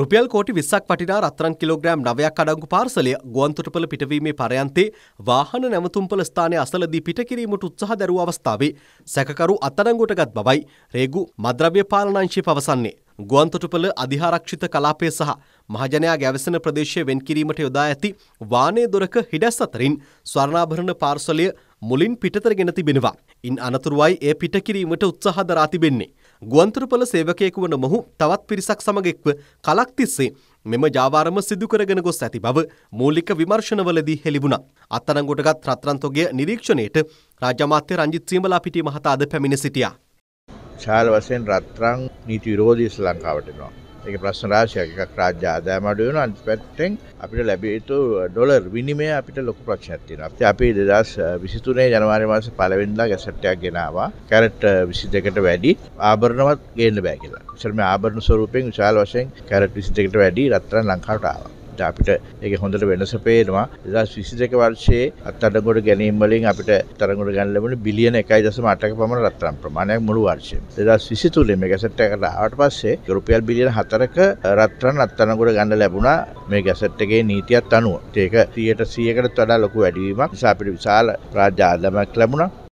රුපියල් කෝටි 20ක් වටිනා රත්රන් කිලෝග්‍රෑම් 9ක් අඩංගු පාර්සලය ගුවන්තොටුපළ පිටවීමේ පරයන්තේ වාහන නැවතුම්පළ ස්ථානයේ අසලදී පිටකිරීමට උත්සාහ දැරූ අවස්ථාවේ සැකකරු අත්අඩංගුවටගත් බවයි රේගු මද්‍රව්‍ය පාලනාංශය පවසන්නේ. ගුවන්තොටුපළ අධිහාරක්ෂිත කලාපය සහ මහජනයා ගැවසන ප්‍රදේශය වෙන් කිරීමට යොදා ඇති වානේ දොරක හිඩැස් අතරින් ස්වර්ණාභරණ පාර්සලය මුලින් පිටතර ගෙන තිබෙනවා. ඉන් අනතුරුවයි ඒ පිටකිරීමට උත්සාහ දරා තිබෙන්නේ. ගුවන්තොටුපළ සේවකයෙකු වන මොහු තවත් පිරිසක් සමග එක්ව කලක් තිස්සේ මෙම ජාවාරම සිදු කරගෙන ගොස් ඇති බව මූලික විමර්ශනවලදී හෙළිබුණා. අත්අඩංගුවටගත් රත්රන්තෝගේ නිරීක්ෂණයට රාජ්‍ය අමාත්‍ය රංජිත් සීමලාපිටිය මහතා අද පැමිණ සිටියා. ශාල වශයෙන් රත්රන් නීති විරෝධී ශ්‍රී ලංකාවට එනවා. ඒක ප්‍රශ්න රාශයක් එකක් රාජ්‍ය ආදායම අඩු වෙනවා අනිත් පැත්තෙන් අපිට ලැබිය යුතු ඩොලර් විනිමය අපිට ලොකු ප්‍රශ්නයක් තියෙනවා. ඉතින් අපි 2023 ජනවාරි මාසේ පළවෙනිදා ගැසට් එකක් ගෙනාවා. කැරට් 22කට වැඩි ආභරණවත් ගේන්න බෑ කියලා. ඉතින් මේ ආභරණ ස්වරූපයෙන් විශාල වශයෙන් කැරට් 22කට වැඩි රත්තරන් ලංකාවට ආවා. අපිට ඒක හොඳට වෙනස පේනවා එදා විසි දෙක වර්ෂයේ අත්තඩගොඩ ගැනීම්වලින් අපිට තරගොඩ ගැනලබට බිලියන එකයි දසම අටක පමණ රත්තරම් ප්‍රමාණයක් මුළු වර්ෂය දෙදා විසි තුලේ මේ ගැසට් එකට ආවට පස්සේ රුපියල් බිලියන හතරක රත්තරන් අත්තනගොඩ ගන්න ලැබුණා මේ ගැසට් එකේ නීතියත් අනුව ඒක සියයට සියකටත් වඩා ලොකු වැඩිවීමක් නිසා අපිට විශාල රාජ්‍ය ආදායමක් ලැබුණා